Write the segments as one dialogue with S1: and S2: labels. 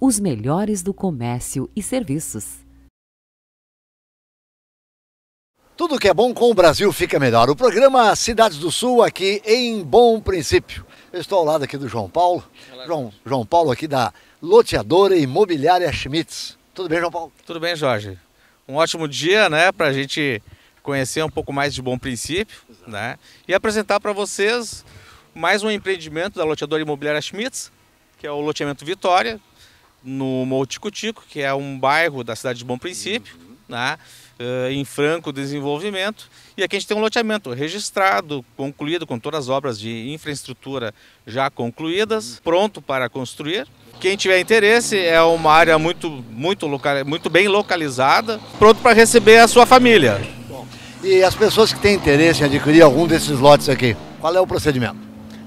S1: os melhores do comércio e serviços. Tudo que é bom com o Brasil fica melhor. O programa Cidades do Sul aqui em Bom Princípio. Eu estou ao lado aqui do João Paulo. João, João Paulo aqui da loteadora imobiliária Schmitz.
S2: Tudo bem, João Paulo? Tudo bem, Jorge. Um ótimo dia, né, para a gente conhecer um pouco mais de Bom Princípio, né, e apresentar para vocês mais um empreendimento da loteadora imobiliária Schmitz, que é o loteamento Vitória, no Multicutico, que é um bairro da cidade de Bom Princípio, uhum. né? Uh, em franco desenvolvimento. E aqui a gente tem um loteamento registrado, concluído, com todas as obras de infraestrutura já concluídas, uhum. pronto para construir. Quem tiver interesse, é uma área muito, muito, local, muito bem localizada, pronto para receber a sua família. e as pessoas
S1: que têm interesse em adquirir algum desses lotes aqui, qual é o procedimento?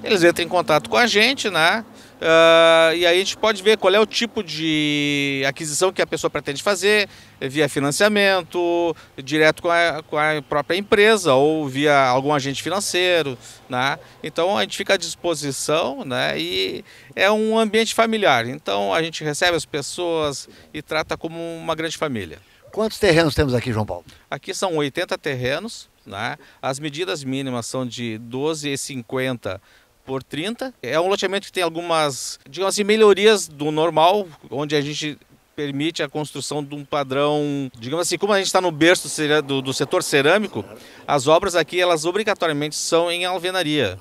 S2: Eles entram em contato com a gente, né? Uh, e aí a gente pode ver qual é o tipo de aquisição que a pessoa pretende fazer, via financiamento, direto com a, com a própria empresa ou via algum agente financeiro. Né? Então a gente fica à disposição né? e é um ambiente familiar. Então a gente recebe as pessoas e trata como uma grande família.
S1: Quantos terrenos temos aqui, João Paulo?
S2: Aqui são 80 terrenos. Né? As medidas mínimas são de 12,50 por 30. É um loteamento que tem algumas, digamos assim, melhorias do normal, onde a gente permite a construção de um padrão, digamos assim, como a gente está no berço do, do, setor cerâmico, as obras aqui elas obrigatoriamente são em alvenaria.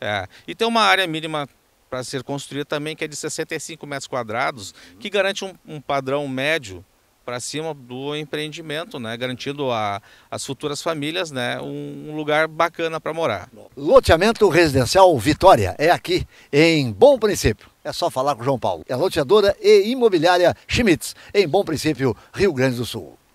S2: É. E tem uma área mínima para ser construída também que é de 65 metros quadrados, que garante um, um padrão médio para cima do empreendimento, né? Garantindo a, as futuras famílias, né? Um, um lugar bacana para morar.
S1: Loteamento Residencial Vitória é aqui em Bom Princípio. É só falar com o João Paulo. É loteadora e imobiliária Schmitz, em Bom Princípio, Rio Grande do Sul.